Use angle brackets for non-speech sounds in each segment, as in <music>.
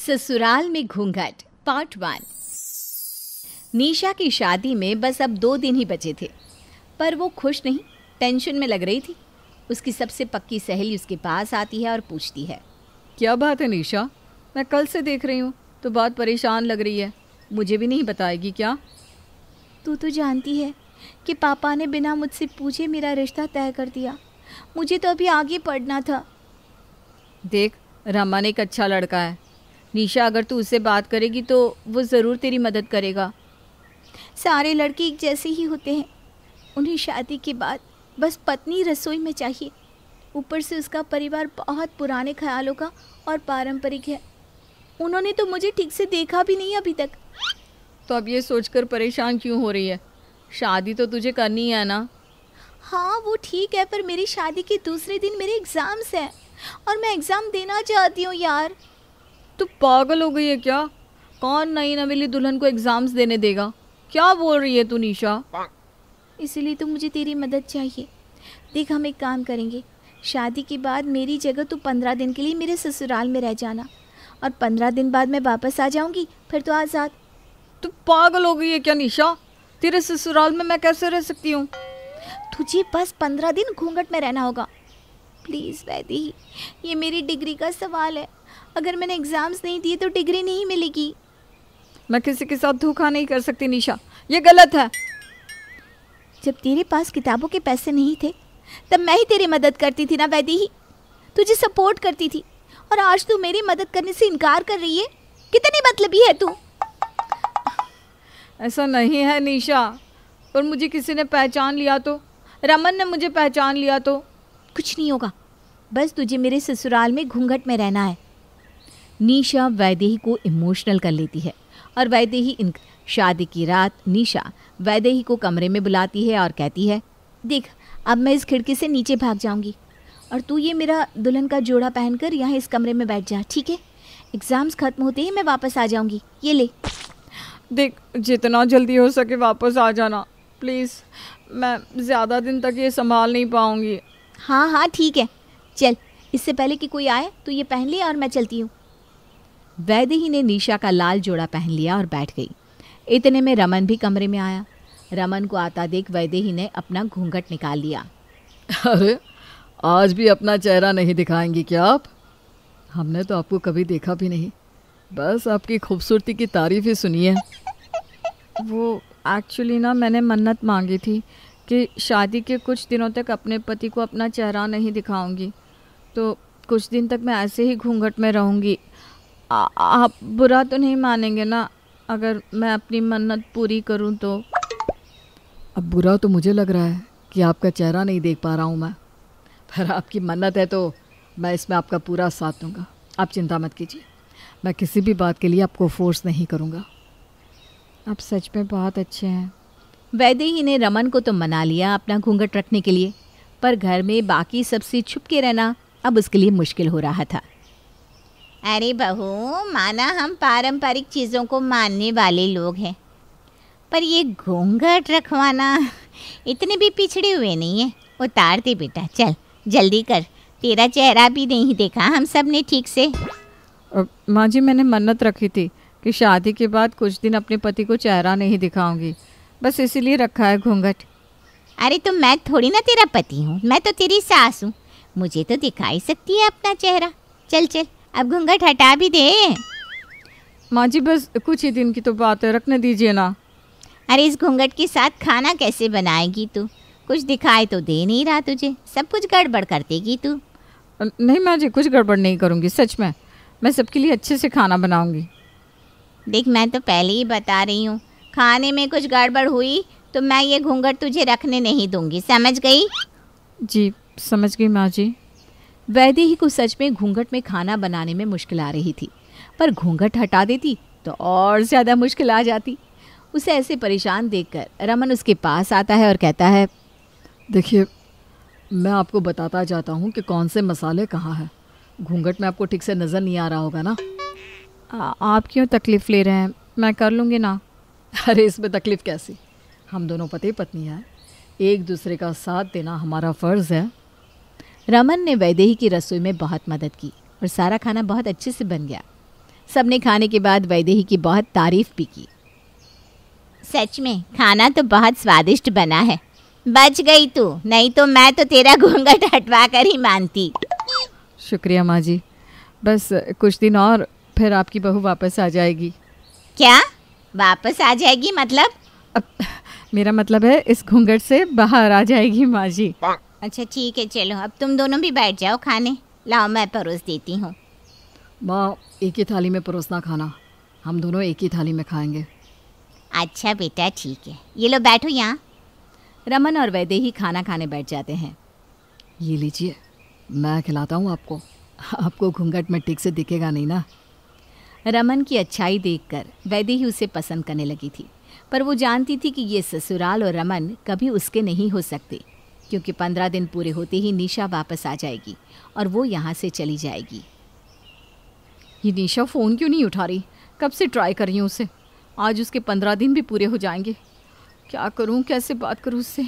ससुराल में घूंघट पार्ट वन निशा की शादी में बस अब दो दिन ही बचे थे पर वो खुश नहीं टेंशन में लग रही थी उसकी सबसे पक्की सहेली उसके पास आती है और पूछती है क्या बात है निशा मैं कल से देख रही हूँ तो बहुत परेशान लग रही है मुझे भी नहीं बताएगी क्या तू तो जानती है कि पापा ने बिना मुझसे पूछे मेरा रिश्ता तय कर दिया मुझे तो अभी आगे पढ़ना था देख रमन एक अच्छा लड़का है निशा अगर तू उससे बात करेगी तो वो ज़रूर तेरी मदद करेगा सारे लड़के एक जैसे ही होते हैं उन्हें शादी के बाद बस पत्नी रसोई में चाहिए ऊपर से उसका परिवार बहुत पुराने ख्यालों का और पारंपरिक है उन्होंने तो मुझे ठीक से देखा भी नहीं अभी तक तो अब ये सोचकर परेशान क्यों हो रही है शादी तो तुझे करनी है ना हाँ वो ठीक है पर मेरी शादी के दूसरे दिन मेरे एग्ज़ाम्स हैं और मैं एग्ज़ाम देना चाहती हूँ यार तू पागल हो गई है क्या कौन नई नवेली दुल्हन को एग्ज़ाम्स देने देगा क्या बोल रही है तू निशा इसीलिए तो मुझे तेरी मदद चाहिए देख हम एक काम करेंगे शादी के बाद मेरी जगह तू पंद्रह दिन के लिए मेरे ससुराल में रह जाना और पंद्रह दिन बाद मैं वापस आ जाऊंगी फिर तो आज़ाद तू पागल हो गई है क्या निशा तेरे ससुराल में मैं कैसे रह सकती हूँ तुझे बस पंद्रह दिन घूंघट में रहना होगा प्लीज़ वैदी ये मेरी डिग्री का सवाल है अगर मैंने एग्ज़ाम्स नहीं दिए तो डिग्री नहीं मिलेगी मैं किसी के साथ धोखा नहीं कर सकती निशा ये गलत है जब तेरे पास किताबों के पैसे नहीं थे तब मैं ही तेरी मदद करती थी ना वैदी ही तुझे सपोर्ट करती थी और आज तू मेरी मदद करने से इनकार कर रही है कितनी मतलबी है तू ऐसा नहीं है निशा पर मुझे किसी ने पहचान लिया तो रमन ने मुझे पहचान लिया तो कुछ नहीं होगा बस तुझे मेरे ससुराल में घूंघट में रहना है नीशा वैदेही को इमोशनल कर लेती है और वैदेही इन शादी की रात नीशा वैदेही को कमरे में बुलाती है और कहती है देख अब मैं इस खिड़की से नीचे भाग जाऊंगी और तू ये मेरा दुल्हन का जोड़ा पहनकर यहाँ इस कमरे में बैठ जा ठीक है एग्ज़ाम्स ख़त्म होते ही मैं वापस आ जाऊँगी ये ले देख जितना जल्दी हो सके वापस आ जाना प्लीज़ मैं ज़्यादा दिन तक ये संभाल नहीं पाऊँगी हाँ हाँ ठीक है चल इससे पहले कि कोई आए तो ये पहन ले और मैं चलती हूँ वैदेही ने निशा का लाल जोड़ा पहन लिया और बैठ गई इतने में रमन भी कमरे में आया रमन को आता देख वैदेही ने अपना घूंघट निकाल लिया अरे आज भी अपना चेहरा नहीं दिखाएंगी क्या आप हमने तो आपको कभी देखा भी नहीं बस आपकी खूबसूरती की तारीफ ही सुनी है वो एक्चुअली ना मैंने मन्नत मांगी थी कि शादी के कुछ दिनों तक अपने पति को अपना चेहरा नहीं दिखाऊंगी तो कुछ दिन तक मैं ऐसे ही घूंघट में रहूंगी आप बुरा तो नहीं मानेंगे ना अगर मैं अपनी मन्नत पूरी करूं तो अब बुरा तो मुझे लग रहा है कि आपका चेहरा नहीं देख पा रहा हूं मैं पर आपकी मन्नत है तो मैं इसमें आपका पूरा साथ दूंगा आप चिंता मत कीजिए मैं किसी भी बात के लिए आपको फोर्स नहीं करूंगा आप सच में बहुत अच्छे हैं वैदे ही ने रमन को तो मना लिया अपना घूंघट रखने के लिए पर घर में बाकी सबसे छुप के रहना अब उसके लिए मुश्किल हो रहा था अरे बहू माना हम पारंपरिक चीज़ों को मानने वाले लोग हैं पर ये घूंघट रखवाना इतने भी पिछड़े हुए नहीं है उतार दे बेटा चल जल्दी कर तेरा चेहरा भी नहीं देखा हम सब ने ठीक से माँ जी मैंने मन्नत रखी थी कि शादी के बाद कुछ दिन अपने पति को चेहरा नहीं दिखाऊंगी बस इसीलिए रखा है घूंघट अरे तो मैं थोड़ी ना तेरा पति हूँ मैं तो तेरी सास हूँ मुझे तो दिखा ही सकती है अपना चेहरा चल चल अब घूंघट हटा भी दे माँ जी बस कुछ ही दिन की तो बात है रखने दीजिए ना अरे इस घूंघट के साथ खाना कैसे बनाएगी तू कुछ दिखाए तो दे नहीं रहा तुझे सब कुछ गड़बड़ कर देगी तू नहीं माँ जी कुछ गड़बड़ नहीं करूँगी सच में मैं सबके लिए अच्छे से खाना बनाऊँगी देख मैं तो पहले ही बता रही हूँ खाने में कुछ गड़बड़ हुई तो मैं ये घूंघट तुझे रखने नहीं दूंगी समझ गई जी समझ गई माँ जी ही को सच में घूंघट में खाना बनाने में मुश्किल आ रही थी पर घूंघट हटा देती तो और ज़्यादा मुश्किल आ जाती उसे ऐसे परेशान देखकर रमन उसके पास आता है और कहता है देखिए मैं आपको बताता जाता हूँ कि कौन से मसाले कहाँ हैं घूंघट में आपको ठीक से नज़र नहीं आ रहा होगा ना आ, आप क्यों तकलीफ़ ले रहे हैं मैं कर लूँगी ना <laughs> अरे इसमें तकलीफ़ कैसी हम दोनों पति पत्नी हैं एक दूसरे का साथ देना हमारा फ़र्ज़ है रमन ने वैदेही की रसोई में बहुत मदद की और सारा खाना बहुत अच्छे से बन गया सबने खाने के बाद वैदेही की बहुत तारीफ भी की सच में खाना तो बहुत स्वादिष्ट बना है बच गई तू नहीं तो मैं तो तेरा घूंघट हटवा कर ही मानती शुक्रिया माँ जी बस कुछ दिन और फिर आपकी बहू वापस आ जाएगी क्या वापस आ जाएगी मतलब अब, मेरा मतलब है इस घूंघट से बाहर आ जाएगी माँ जी अच्छा ठीक है चलो अब तुम दोनों भी बैठ जाओ खाने लाओ मैं परोस देती हूँ माँ एक ही थाली में परोसना खाना हम दोनों एक ही थाली में खाएंगे अच्छा बेटा ठीक है ये लो बैठो यहाँ रमन और वैदे ही खाना खाने बैठ जाते हैं ये लीजिए मैं खिलाता हूँ आपको आपको घूंघट में ठीक से दिखेगा नहीं ना रमन की अच्छाई देखकर वैदे ही उसे पसंद करने लगी थी पर वो जानती थी कि ये ससुराल और रमन कभी उसके नहीं हो सकते क्योंकि पंद्रह दिन पूरे होते ही निशा वापस आ जाएगी और वो यहाँ से चली जाएगी ये निशा फ़ोन क्यों नहीं उठा रही कब से ट्राई कर रही हूँ उसे आज उसके पंद्रह दिन भी पूरे हो जाएंगे क्या करूँ कैसे बात करूँ उससे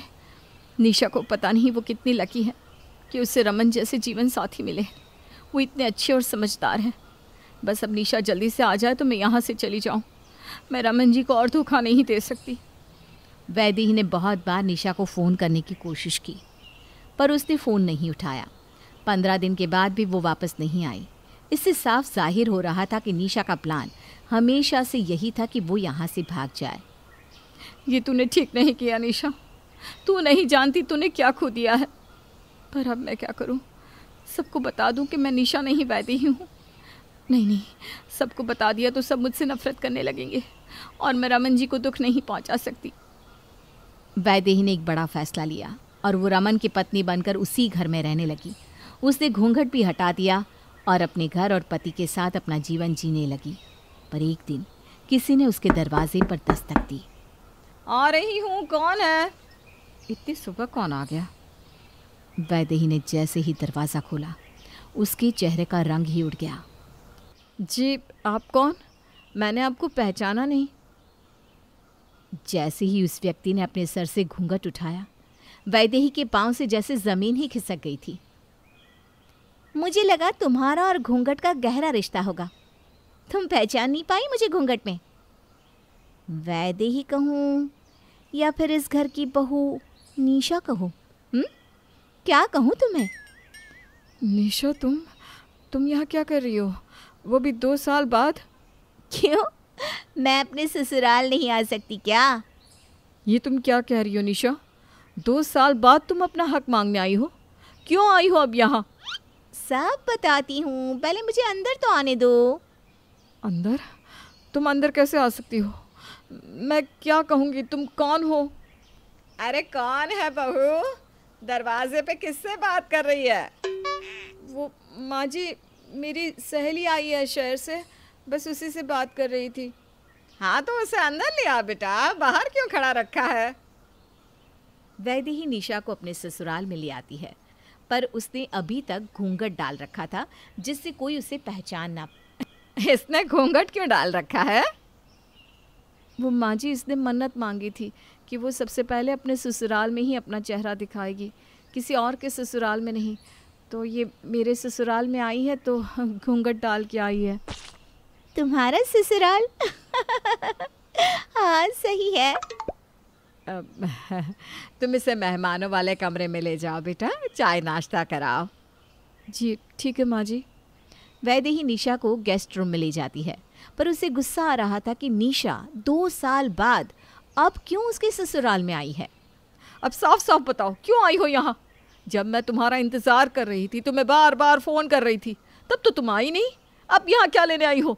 निशा को पता नहीं वो कितनी लकी है कि उससे रमन जैसे जीवन साथी मिले वो इतने अच्छे और समझदार हैं बस अब निशा जल्दी से आ जाए तो मैं यहाँ से चली जाऊँ मैं रमन जी को और धोखा नहीं दे सकती वैदेही ने बहुत बार निशा को फ़ोन करने की कोशिश की पर उसने फ़ोन नहीं उठाया पंद्रह दिन के बाद भी वो वापस नहीं आई इससे साफ जाहिर हो रहा था कि निशा का प्लान हमेशा से यही था कि वो यहाँ से भाग जाए ये तूने ठीक नहीं किया निशा तू नहीं जानती तूने क्या खो दिया है पर अब मैं क्या करूँ सबको बता दूँ कि मैं निशा नहीं वैदी ही हूँ नहीं नहीं सबको बता दिया तो सब मुझसे नफरत करने लगेंगे और मैं रमन जी को दुख नहीं पहुँचा सकती वैदेही ने एक बड़ा फैसला लिया और वो रमन की पत्नी बनकर उसी घर में रहने लगी उसने घूंघट भी हटा दिया और अपने घर और पति के साथ अपना जीवन जीने लगी पर एक दिन किसी ने उसके दरवाजे पर दस्तक दी आ रही हूँ कौन है इतनी सुबह कौन आ गया वैदेही ने जैसे ही दरवाज़ा खोला उसके चेहरे का रंग ही उड़ गया जी आप कौन मैंने आपको पहचाना नहीं जैसे ही उस व्यक्ति ने अपने सर से घूंघट उठाया वैदेही के पांव से जैसे जमीन ही खिसक गई थी मुझे लगा तुम्हारा और घूंघट का गहरा रिश्ता होगा तुम पहचान नहीं पाई मुझे घूंघट में वैदेही कहूँ या फिर इस घर की बहू निशा कहूँ हम्म? क्या कहूँ तुम्हें निशा तुम तुम यहाँ क्या कर रही हो वो भी दो साल बाद क्यों मैं अपने ससुराल नहीं आ सकती क्या ये तुम क्या कह रही हो निशा दो साल बाद तुम अपना हक मांगने आई हो क्यों आई हो अब यहाँ सब बताती हूँ पहले मुझे अंदर तो आने दो अंदर तुम अंदर कैसे आ सकती हो मैं क्या कहूँगी तुम कौन हो अरे कौन है बहू दरवाजे पे किससे बात कर रही है वो माँ जी मेरी सहेली आई है शहर से बस उसी से बात कर रही थी हाँ तो उसे अंदर ले आ बेटा बाहर क्यों खड़ा रखा है वैद्य ही निशा को अपने ससुराल में ले आती है पर उसने अभी तक घूंघट डाल रखा था जिससे कोई उसे पहचान ना इसने घूंघट क्यों डाल रखा है वो माँ जी इसने मन्नत मांगी थी कि वो सबसे पहले अपने ससुराल में ही अपना चेहरा दिखाएगी किसी और के ससुराल में नहीं तो ये मेरे ससुराल में आई है तो <laughs> घूंघट डाल के आई है तुम्हारा ससुराल <laughs> हाँ सही है <laughs> तुम इसे मेहमानों वाले कमरे में ले जाओ बेटा चाय नाश्ता कराओ जी ठीक है माँ जी वैद्य ही निशा को गेस्ट रूम में ले जाती है पर उसे गुस्सा आ रहा था कि निशा दो साल बाद अब क्यों उसके ससुराल में आई है अब साफ साफ बताओ क्यों आई हो यहाँ जब मैं तुम्हारा इंतज़ार कर रही थी तुम्हें तो बार बार फ़ोन कर रही थी तब तो तुम आई नहीं अब यहाँ क्या लेने आई हो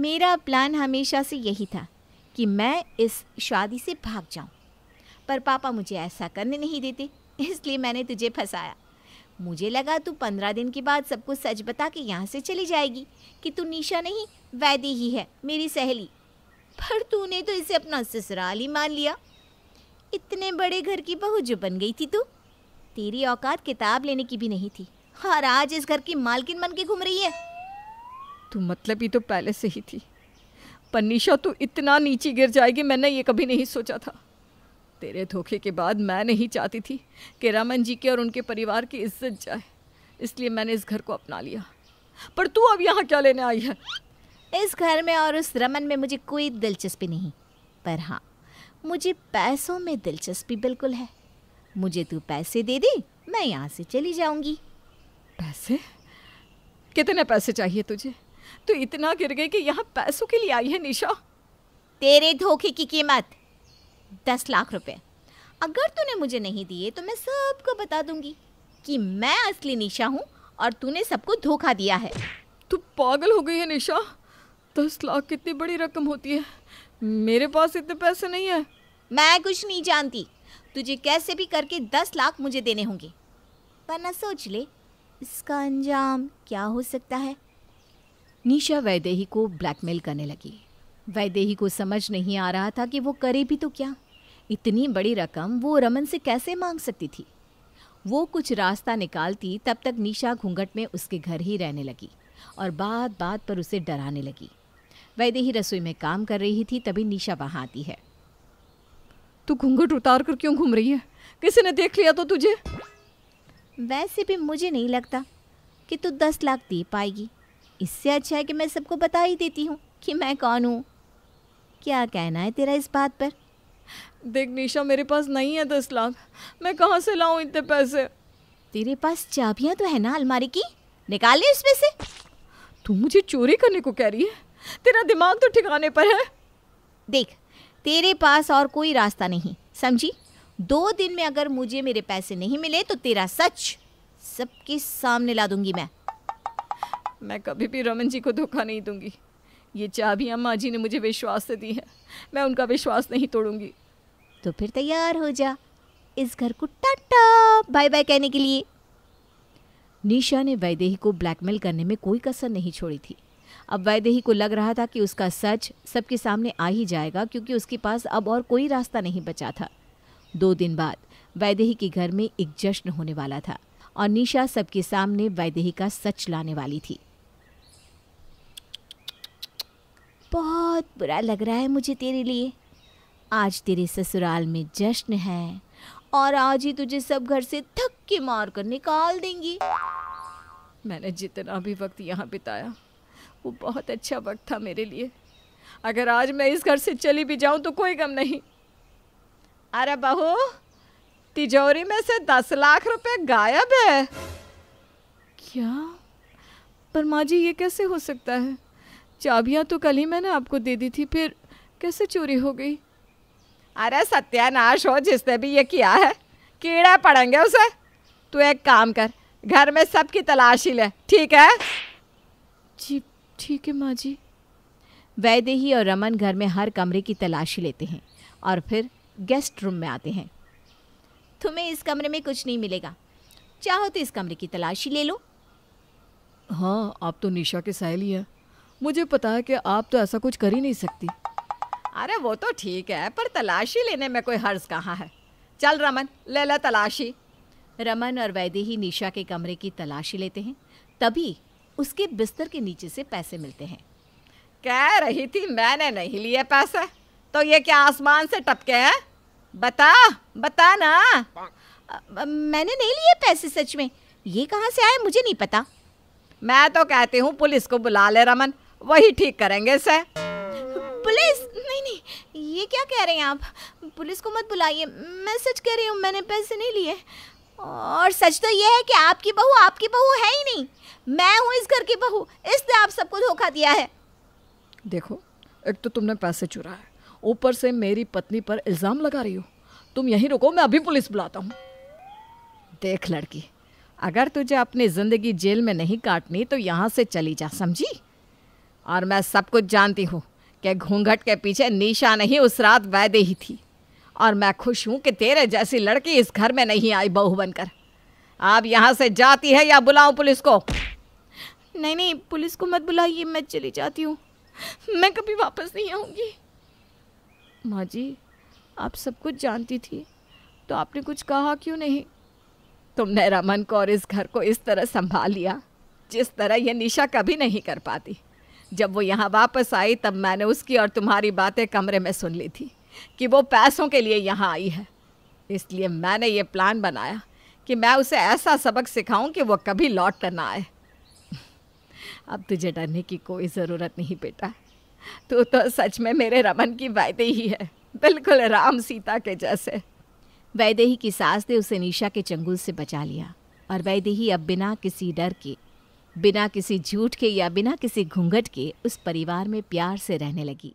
मेरा प्लान हमेशा से यही था कि मैं इस शादी से भाग जाऊं। पर पापा मुझे ऐसा करने नहीं देते इसलिए मैंने तुझे फंसाया मुझे लगा तू पंद्रह दिन के बाद सबको सच बता के यहाँ से चली जाएगी कि तू निशा नहीं वैदी ही है मेरी सहेली पर तूने तो इसे अपना ससुराल ही मान लिया इतने बड़े घर की बहू जो बन गई थी तू तेरी औकात किताब लेने की भी नहीं थी और आज इस घर की मालकिन बन के घूम रही है तू मतलब ही तो पहले से ही थी पन्नीशा तू इतना नीचे गिर जाएगी मैंने ये कभी नहीं सोचा था तेरे धोखे के बाद मैं नहीं चाहती थी कि रमन जी के और उनके परिवार की इज्जत जाए इसलिए मैंने इस घर को अपना लिया पर तू अब यहाँ क्या लेने आई है इस घर में और उस रमन में मुझे कोई दिलचस्पी नहीं पर हाँ मुझे पैसों में दिलचस्पी बिल्कुल है मुझे तू पैसे दे दे मैं यहाँ से चली जाऊंगी पैसे कितने पैसे चाहिए तुझे तो इतना गिर गई कि यहाँ पैसों के लिए आई है निशा तेरे धोखे की कीमत दस लाख रुपए अगर तूने मुझे नहीं दिए तो मैं सबको बता दूंगी कि मैं असली निशा हूँ और तूने सबको धोखा दिया है तू पागल हो गई है निशा दस लाख कितनी बड़ी रकम होती है मेरे पास इतने पैसे नहीं है मैं कुछ नहीं जानती तुझे कैसे भी करके दस लाख मुझे देने होंगे पर ना सोच ले इसका अंजाम क्या हो सकता है निशा वैदेही को ब्लैकमेल करने लगी वैदेही को समझ नहीं आ रहा था कि वो करे भी तो क्या इतनी बड़ी रकम वो रमन से कैसे मांग सकती थी वो कुछ रास्ता निकालती तब तक निशा घूंघट में उसके घर ही रहने लगी और बात बात पर उसे डराने लगी वैदेही रसोई में काम कर रही थी तभी निशा वहाँ आती है तू घूंघट उतार कर क्यों घूम रही है किसी ने देख लिया तो तुझे वैसे भी मुझे नहीं लगता कि तू दस लाख दे पाएगी इससे अच्छा है कि मैं सबको बता ही देती हूँ कि मैं कौन हूँ क्या कहना है तेरा इस बात पर देख निशा मेरे पास नहीं है दस लाख मैं कहाँ से लाऊं इतने पैसे तेरे पास चाबियाँ तो है ना अलमारी की निकाल ले इसमें से तू मुझे चोरी करने को कह रही है तेरा दिमाग तो ठिकाने पर है देख तेरे पास और कोई रास्ता नहीं समझी दो दिन में अगर मुझे मेरे पैसे नहीं मिले तो तेरा सच सबके सामने ला दूंगी मैं मैं कभी भी रमन जी को धोखा नहीं दूंगी ये चाबी अम्मा जी ने मुझे विश्वास से दी है मैं उनका विश्वास नहीं तोड़ूंगी तो फिर तैयार हो जा इस घर को टाटा बाय बाय कहने के लिए निशा ने वैदेही को ब्लैकमेल करने में कोई कसर नहीं छोड़ी थी अब वैदेही को लग रहा था कि उसका सच सबके सामने आ ही जाएगा क्योंकि उसके पास अब और कोई रास्ता नहीं बचा था दो दिन बाद वैदेही के घर में एक जश्न होने वाला था और निशा सबके सामने वैदेही का सच लाने वाली थी बहुत बुरा लग रहा है मुझे तेरे लिए आज तेरे ससुराल में जश्न है और आज ही तुझे सब घर से थक के मार कर निकाल देंगी मैंने जितना भी वक्त यहाँ बिताया वो बहुत अच्छा वक्त था मेरे लिए अगर आज मैं इस घर से चली भी जाऊँ तो कोई गम नहीं अरे बहू तिजोरी में से दस लाख रुपए गायब है क्या पर माँ जी ये कैसे हो सकता है चाबियाँ तो कल ही मैंने आपको दे दी थी फिर कैसे चोरी हो गई अरे सत्यानाश हो जिसने भी ये किया है कीड़ा पड़ेंगे उसे तू एक काम कर घर में सबकी तलाशी ले ठीक है जी ठीक है माँ जी वैदेही और रमन घर में हर कमरे की तलाशी लेते हैं और फिर गेस्ट रूम में आते हैं तुम्हें इस कमरे में कुछ नहीं मिलेगा चाहो तो इस कमरे की तलाशी ले लो हाँ आप तो निशा के सहेली हैं मुझे पता है कि आप तो ऐसा कुछ कर ही नहीं सकती अरे वो तो ठीक है पर तलाशी लेने में कोई हर्ज कहाँ है चल रमन ले ले तलाशी रमन और वैदे ही निशा के कमरे की तलाशी लेते हैं तभी उसके बिस्तर के नीचे से पैसे मिलते हैं कह रही थी मैंने नहीं लिए पैसे तो ये क्या आसमान से टपके हैं बता बता ना मैंने नहीं लिए पैसे सच में ये कहाँ से आए मुझे नहीं पता मैं तो कहती हूँ पुलिस को बुला ले रमन वही ठीक करेंगे सर पुलिस नहीं नहीं ये क्या कह रहे हैं आप पुलिस को मत बुलाइए मैं सच कह रही हूँ मैंने पैसे नहीं लिए और सच तो ये है कि आपकी बहू आपकी बहू है ही नहीं मैं हूँ इस घर की बहू इसने आप सबको धोखा दिया है देखो एक तो तुमने पैसे चुरा है ऊपर से मेरी पत्नी पर इल्ज़ाम लगा रही हो तुम यहीं रुको मैं अभी पुलिस बुलाता हूँ देख लड़की अगर तुझे अपनी ज़िंदगी जेल में नहीं काटनी तो यहाँ से चली जा समझी और मैं सब कुछ जानती हूँ कि घूंघट के पीछे निशा नहीं उस रात वैदे ही थी और मैं खुश हूँ कि तेरे जैसी लड़की इस घर में नहीं आई बहू बनकर आप यहाँ से जाती है या बुलाऊं पुलिस को नहीं नहीं पुलिस को मत बुलाइए मैं चली जाती हूँ मैं कभी वापस नहीं आऊँगी माँ जी आप सब कुछ जानती थी तो आपने कुछ कहा क्यों नहीं तुमने रमन को और इस घर को इस तरह संभाल लिया जिस तरह यह निशा कभी नहीं कर पाती जब वो यहाँ वापस आई तब मैंने उसकी और तुम्हारी बातें कमरे में सुन ली थी कि वो पैसों के लिए यहाँ आई है इसलिए मैंने ये प्लान बनाया कि मैं उसे ऐसा सबक सिखाऊं कि वो कभी लौट कर ना आए अब तुझे डरने की कोई ज़रूरत नहीं बेटा तू तो सच में मेरे रमन की वायदे ही है बिल्कुल राम सीता के जैसे वैदेही की सास ने उसे निशा के चंगुल से बचा लिया और वैदेही अब बिना किसी डर के बिना किसी झूठ के या बिना किसी घूंघट के उस परिवार में प्यार से रहने लगी